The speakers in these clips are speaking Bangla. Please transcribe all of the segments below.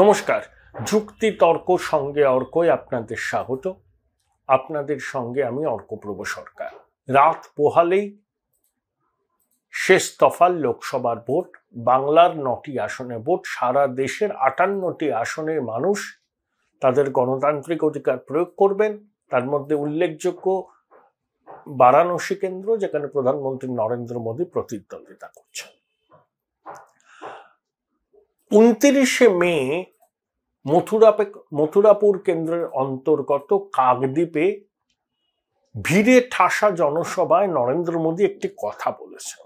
নমস্কার যুক্তি তর্ক সঙ্গে অর্কই আপনাদের স্বাগত আপনাদের সঙ্গে আমি অর্কপ্রব সরকার রাত পোহালেই শেষ তফাল লোকসভার ভোট বাংলার নটি আসনে ভোট সারা দেশের আটান্নটি আসনের মানুষ তাদের গণতান্ত্রিক অধিকার প্রয়োগ করবেন তার মধ্যে উল্লেখযোগ্য বারাণসী কেন্দ্র যেখানে প্রধানমন্ত্রী নরেন্দ্র মোদী প্রতিদ্বন্দ্বিতা করছেন উনত্রিশে মে মথুরাপে মথুরাপুর কেন্দ্রের অন্তর্গত কাকদ্বীপে ভিড়ে ঠাসা জনসভায় নরেন্দ্র মোদী একটি কথা বলেছেন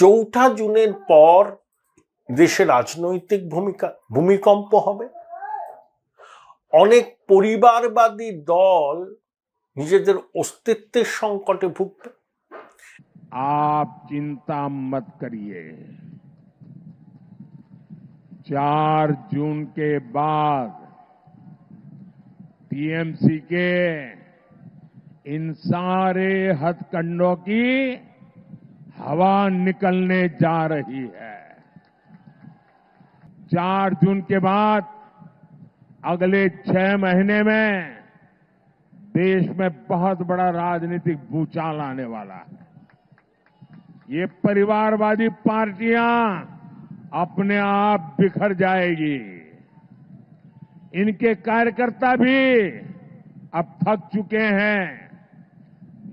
চৌঠা জুনের পর দেশে রাজনৈতিক ভূমিকা ভূমিকম্প হবে অনেক পরিবারবাদী দল নিজেদের অস্তিত্বের সংকটে ভুগবে আপ চিন্তা মত করিয়ে चार जून के बाद टीएमसी के इन सारे हथकंडों की हवा निकलने जा रही है चार जून के बाद अगले छह महीने में देश में बहुत बड़ा राजनीतिक भूचाल आने वाला है ये परिवारवादी पार्टियां अपने आप बिखर जाएगी इनके कार्यकर्ता भी अब थक चुके हैं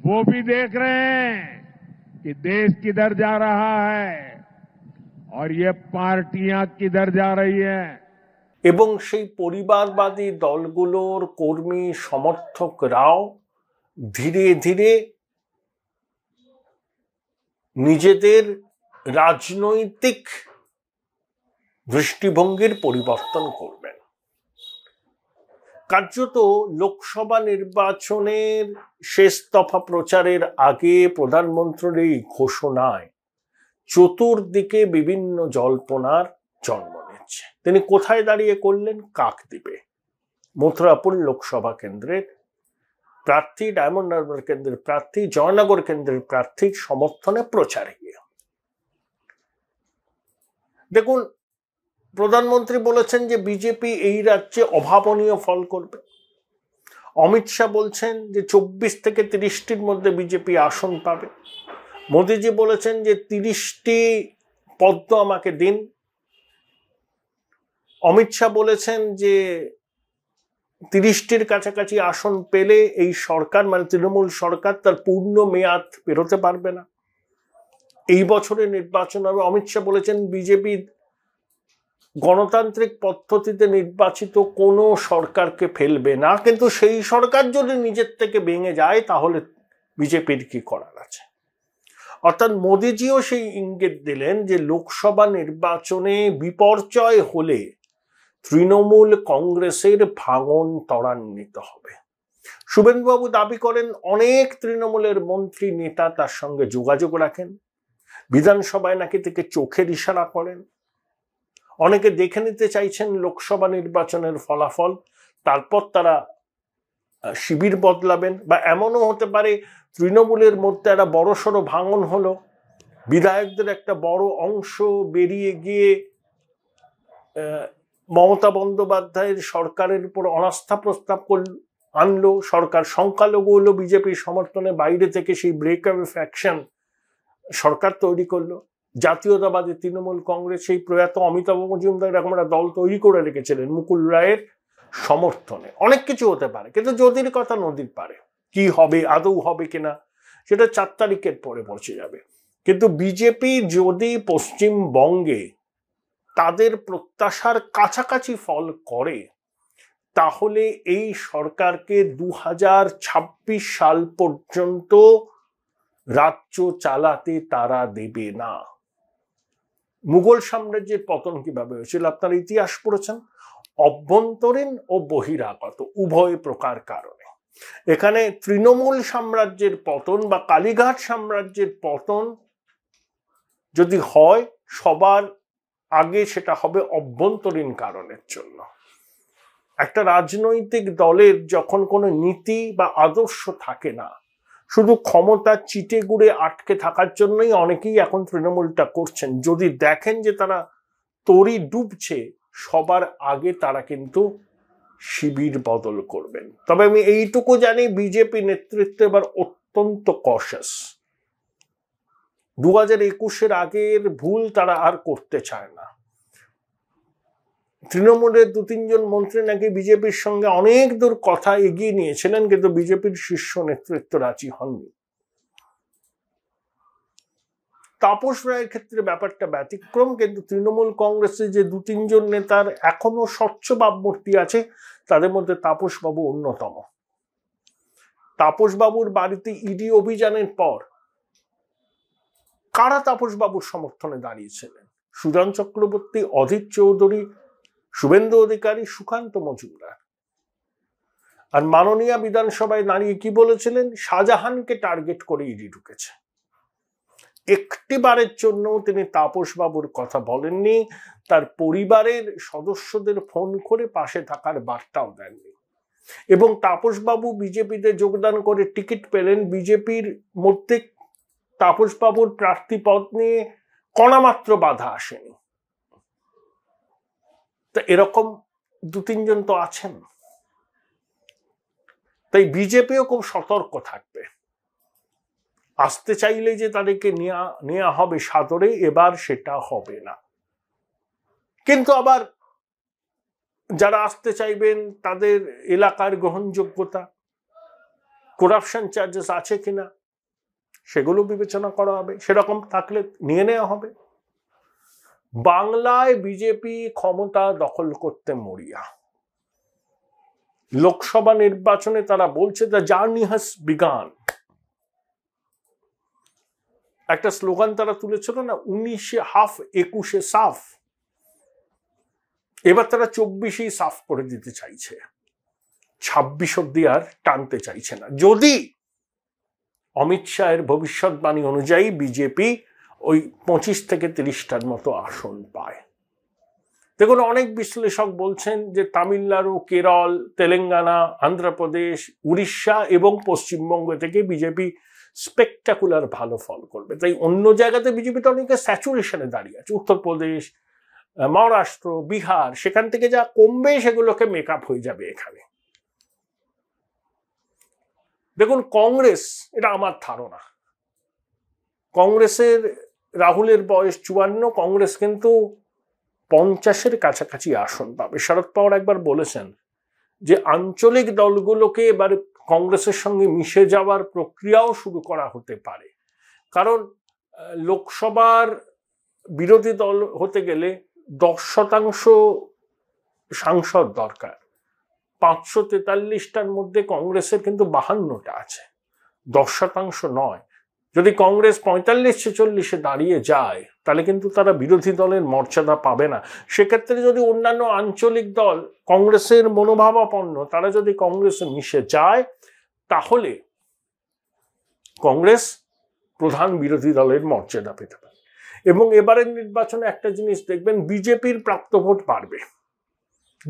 वो भी देख रहे हैं कि देश किधर जा रहा है और ये पार्टियां किधर जा रही है এবং সেই পরিবারবাদী দলগুলোর কর্মী সমর্থকরাও ধীরে ধীরে নিজেদের রাজনৈতিক দৃষ্টিভঙ্গির পরিবর্তন করবেন কার্যত লোকসভা নির্বাচনের শেষ দফা প্রচারের আগে প্রধানমন্ত্রীর এই ঘোষণায় চতুর্দিকে বিভিন্ন জল্পনার জন্ম নিচ্ছে তিনি কোথায় দাঁড়িয়ে করলেন দিবে মথুরাপুর লোকসভা কেন্দ্রের প্রার্থী ডায়মন্ড হারবার কেন্দ্রের প্রার্থী জয়নগর কেন্দ্রের প্রার্থীর সমর্থনে প্রচারে গিয়ে দেখুন প্রধানমন্ত্রী বলেছেন যে বিজেপি এই রাজ্যে অভাবনীয় ফল করবে অমিত শাহ বলছেন যে চব্বিশ থেকে তিরিশটির মধ্যে বিজেপি আসন পাবে মোদিজি বলেছেন যে তিরিশটি পদ্ম আমাকে দিন অমিত শাহ বলেছেন যে তিরিশটির কাছাকাছি আসন পেলে এই সরকার মানে তৃণমূল সরকার তার পূর্ণ মেয়াদ বেরোতে পারবে না এই বছরের নির্বাচন হবে অমিত শাহ বলেছেন বিজেপি গণতান্ত্রিক পদ্ধতিতে নির্বাচিত কোনো সরকারকে ফেলবে না কিন্তু সেই সরকার যদি নিজের থেকে ভেঙে যায় তাহলে বিজেপির কি করার আছে অর্থাৎ মোদিজিও সেই ইঙ্গিত দিলেন যে লোকসভা নির্বাচনে বিপর্যয় হলে তৃণমূল কংগ্রেসের ভাঙন ত্বরান্বিত হবে শুভেন্দুবাবু দাবি করেন অনেক তৃণমূলের মন্ত্রী নেতা তার সঙ্গে যোগাযোগ রাখেন বিধানসভায় নাকি থেকে চোখের ইশারা করেন অনেকে দেখে নিতে চাইছেন লোকসভা নির্বাচনের ফলাফল তারপর তারা শিবির বদলাবেন বা এমনও হতে পারে তৃণমূলের মধ্যে একটা বড়সড় ভাঙন হলো বিধায়কদের একটা বড় অংশ বেরিয়ে গিয়ে মমতা বন্দ্যোপাধ্যায়ের সরকারের উপর অনাস্থা প্রস্তাব করল আনলো সরকার সংখ্যালঘু হলো বিজেপির সমর্থনে বাইরে থেকে সেই ব্রেক ফ্যাকশন সরকার তৈরি করলো জাতীয়তাবাদী তৃণমূল কংগ্রেস সেই প্রয়াত অমিতাভ মজুমদার এরকম একটা দল তৈরি করে রেখেছিলেন মুকুল রায়ের সমর্থনে অনেক কিছু হতে পারে কিন্তু যদির কথা নদীর পারে কি হবে আদৌ হবে কিনা সেটা চার তারিখের পরে পৌঁছে যাবে কিন্তু বিজেপি যদি পশ্চিমবঙ্গে তাদের প্রত্যাশার কাছাকাছি ফল করে তাহলে এই সরকারকে দু সাল পর্যন্ত রাজ্য চালাতে তারা দেবে না মুঘল সাম্রাজ্যের পতন কিভাবে হয়েছিল আপনারা ইতিহাস পড়েছেন অভ্যন্তরীণ ও বহিরাগত উভয় প্রকার কারণে এখানে তৃণমূল সাম্রাজ্যের পতন বা কালীঘাট সাম্রাজ্যের পতন যদি হয় সবার আগে সেটা হবে অভ্যন্তরীণ কারণের জন্য একটা রাজনৈতিক দলের যখন কোনো নীতি বা আদর্শ থাকে না শুধু ক্ষমতা চিটে গুড়ে আটকে থাকার জন্যই অনেকেই এখন তৃণমূলটা করছেন যদি দেখেন যে তারা তরি ডুবছে সবার আগে তারা কিন্তু শিবির বদল করবেন তবে আমি এইটুকু জানি বিজেপি নেতৃত্ব এবার অত্যন্ত কশাস দু হাজার একুশের আগের ভুল তারা আর করতে চায় না তৃণমূলের দু তিনজন মন্ত্রী নাকি বিজেপির সঙ্গে অনেক দূর কথা এগিয়ে নিয়েছিলেন কিন্তু বিজেপির শীর্ষ নেতৃত্ব রাজি হননি তাপস রায়ের ক্ষেত্রে ব্যাপারটা ব্যতিক্রম কিন্তু তৃণমূল কংগ্রেসের যে দু তিনজন নেতার এখনো স্বচ্ছ ভাবমূর্তি আছে তাদের মধ্যে তাপসবাবু অন্যতম তাপসবাবুর বাড়িতে ইডি অভিযানের পর কারা তাপসবাবুর সমর্থনে দাঁড়িয়েছিলেন সুজান চক্রবর্তী অধীর চৌধুরী শুভেন্দু অধিকারী সুকান্ত মজুমদার আর মাননীয় বিধানসভায় দাঁড়িয়ে কি বলেছিলেন শাহজাহানকে টার্গেট করে ইডি ঢুকেছে একটিবারের জন্য তিনি তাপসবাবুর কথা বলেননি তার পরিবারের সদস্যদের ফোন করে পাশে থাকার বার্তাও দেননি এবং তাপসবাবু বিজেপিতে যোগদান করে টিকিট পেলেন বিজেপির মধ্যে তাপসবাবুর প্রার্থী পদ নিয়ে কণামাত্র বাধা আসেনি তা এরকম দু তিনজন তো আছেন তাই বিজেপিও খুব সতর্ক থাকবে আসতে চাইলে যে তাদেরকে নেওয়া হবে সাদরে এবার সেটা হবে না কিন্তু আবার যারা আসতে চাইবেন তাদের এলাকার গ্রহণযোগ্যতা করাপশন চার্জেস আছে কিনা সেগুলো বিবেচনা করা হবে সেরকম থাকলে নিয়ে নেওয়া হবে বাংলায় বিজেপি ক্ষমতা দখল করতে মরিয়া লোকসভা নির্বাচনে তারা বলছে দ্য জার্নি হাস বিগান একটা স্লোগান তারা তুলেছিল না উনিশে হাফ একুশে সাফ এবার তারা চব্বিশেই সাফ করে দিতে চাইছে ছাব্বিশ অব্দি আর টানতে চাইছে না যদি অমিত শাহের ভবিষ্যৎবাণী অনুযায়ী বিজেপি ওই পঁচিশ থেকে তিরিশটার মতো আসন পায় দেখুন অনেক বিশ্লেষক বলছেন যে তামিলনাড়ু কেরল তেলেঙ্গানা আন্ধ্রপ্রদেশ উড়িষ্যা এবং পশ্চিমবঙ্গ থেকে বিজেপি স্পেকটাকুলার ভালো ফল করবে তাই অন্য জায়গাতে বিজেপি তো অনেকে স্যাচুরেশনে দাঁড়িয়ে আছে উত্তরপ্রদেশ মহারাষ্ট্র বিহার সেখান থেকে যা কমবে সেগুলোকে মেক হয়ে যাবে এখানে দেখুন কংগ্রেস এটা আমার ধারণা কংগ্রেসের রাহুলের বয়স চুয়ান্ন কংগ্রেস কিন্তু পঞ্চাশের কাছাকাছি আসন পাবে শরদ পাওয়ার একবার বলেছেন যে আঞ্চলিক দলগুলোকে এবার কংগ্রেসের সঙ্গে মিশে যাওয়ার প্রক্রিয়াও শুরু করা হতে পারে কারণ লোকসভার বিরোধী দল হতে গেলে দশ শতাংশ সাংসদ দরকার পাঁচশো তেতাল্লিশটার মধ্যে কংগ্রেসের কিন্তু বাহান্নটা আছে দশ শতাংশ নয় যদি কংগ্রেস পঁয়তাল্লিশ ছেচল্লিশে দাঁড়িয়ে যায় তাহলে কিন্তু তারা বিরোধী দলের মর্যাদা পাবে না সেক্ষেত্রে যদি অন্যান্য আঞ্চলিক দল কংগ্রেসের মনোভাবাপন্ন তারা যদি কংগ্রেসে মিশে যায় তাহলে কংগ্রেস প্রধান বিরোধী দলের মর্যাদা পেতে পারে এবং এবারের নির্বাচনে একটা জিনিস দেখবেন বিজেপির প্রাপ্ত ভোট বাড়বে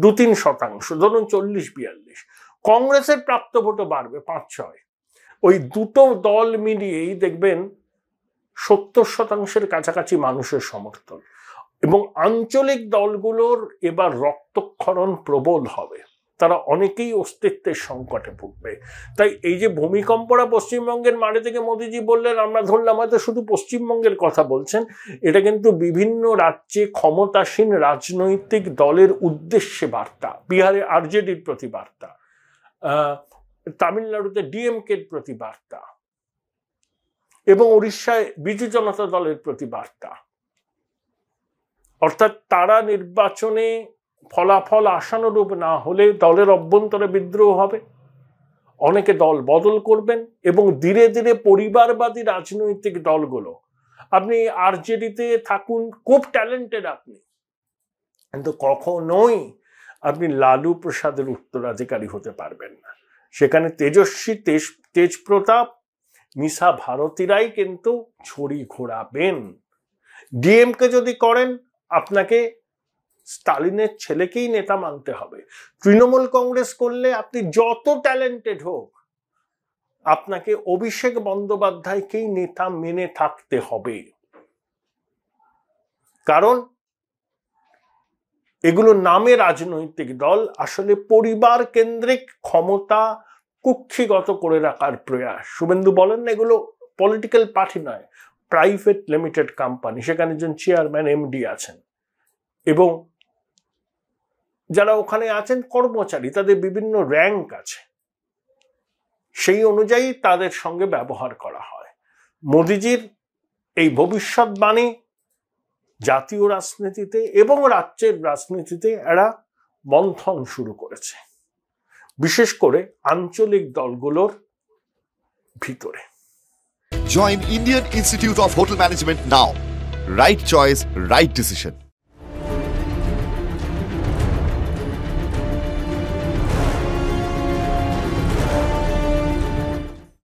দু তিন শতাংশ ধরুন চল্লিশ বিয়াল্লিশ কংগ্রেসের প্রাপ্ত ভোটও বাড়বে পাঁচ ছয় ওই দুটো দল মিলিয়েই দেখবেন সত্তর শতাংশের কাছাকাছি মানুষের সমর্থন এবং আঞ্চলিক দলগুলোর এবার রক্তক্ষরণ প্রবল হবে তারা অনেকেই অস্তিত্বের সংকটে ভুগবে তাই এই যে ভূমিকম্পরা পশ্চিমবঙ্গের মাঠে থেকে মোদীজি বললেন আমরা ধরলাম হয়তো শুধু পশ্চিমবঙ্গের কথা বলছেন এটা কিন্তু বিভিন্ন রাজ্যে ক্ষমতাসীন রাজনৈতিক দলের উদ্দেশ্যে বার্তা বিহারে আরজেডির প্রতি বার্তা তামিলনাড়ুতে ডিএমকে প্রতি বার্তা এবং উড়িষ্যায় বিজু জনতা দলের প্রতি বার্তা অর্থাৎ তারা নির্বাচনে ফলাফল আশানুরূপ না হলে দলের অভ্যন্তরে বিদ্রোহ হবে অনেকে দল বদল করবেন এবং ধীরে ধীরে পরিবারবাদী রাজনৈতিক দলগুলো আপনি আরজেডিতে থাকুন খুব ট্যালেন্টেড আপনি কিন্তু কখনোই আপনি লালু প্রসাদের উত্তরাধিকারী হতে পারবেন না সেখানে তেজস্বী তেজ তেজপ্রতাপ মিশা ভারতীরাই কিন্তু ছড়ি ঘোরাবেন ডিএমকে যদি করেন আপনাকে স্টালিনের ছেলেকেই নেতা মানতে হবে তৃণমূল কংগ্রেস করলে আপনি যত ট্যালেন্টেড হোক আপনাকে অভিষেক বন্দ্যোপাধ্যায়কেই নেতা মেনে থাকতে হবে কারণ এগুলো নামে রাজনৈতিক দল আসলে পরিবার কেন্দ্রিক ক্ষমতা কুক্ষিগত করে রাখার প্রয়াস শুভেন্দু বলেন না এগুলো পলিটিক্যাল পার্টি নয় প্রাইভেট লিমিটেড কোম্পানি সেখানে একজন চেয়ারম্যান এমডি আছেন এবং যারা ওখানে আছেন কর্মচারী তাদের বিভিন্ন র্যাঙ্ক আছে সেই অনুযায়ী তাদের সঙ্গে ব্যবহার করা হয় মোদিজির এই ভবিষ্যৎবাণী জাতীয় রাজনীতিতে এবং রাজ্যের রাজনীতিতে এরা মন্থন শুরু করেছে বিশেষ করে আঞ্চলিক দলগুলোর ভিতরে join Indian institute of hotel management now right choice right decision